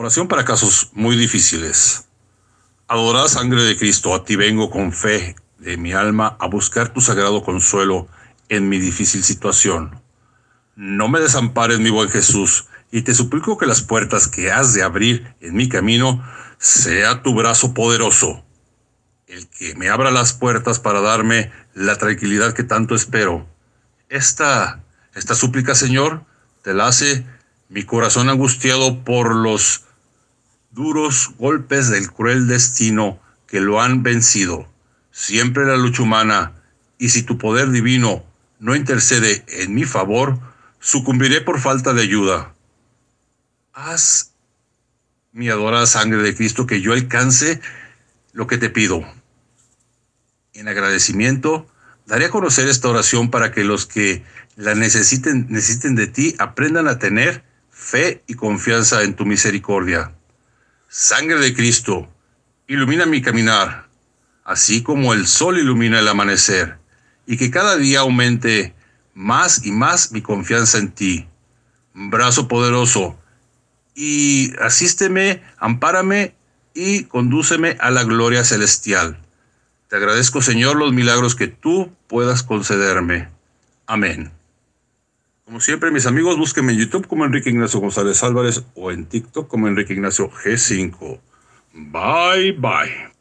Oración para casos muy difíciles. Adorada sangre de Cristo, a ti vengo con fe de mi alma a buscar tu sagrado consuelo en mi difícil situación. No me desampares, mi buen Jesús, y te suplico que las puertas que has de abrir en mi camino sea tu brazo poderoso, el que me abra las puertas para darme la tranquilidad que tanto espero. Esta, esta súplica, Señor, te la hace mi corazón angustiado por los duros golpes del cruel destino que lo han vencido. Siempre la lucha humana, y si tu poder divino no intercede en mi favor, sucumbiré por falta de ayuda. Haz, mi adorada sangre de Cristo, que yo alcance lo que te pido. En agradecimiento, daré a conocer esta oración para que los que la necesiten, necesiten de ti aprendan a tener fe y confianza en tu misericordia. Sangre de Cristo, ilumina mi caminar, así como el sol ilumina el amanecer, y que cada día aumente más y más mi confianza en ti. Brazo poderoso, y asísteme, ampárame y condúceme a la gloria celestial. Te agradezco, Señor, los milagros que tú puedas concederme. Amén. Como siempre, mis amigos, búsquenme en YouTube como Enrique Ignacio González Álvarez o en TikTok como Enrique Ignacio G5. Bye, bye.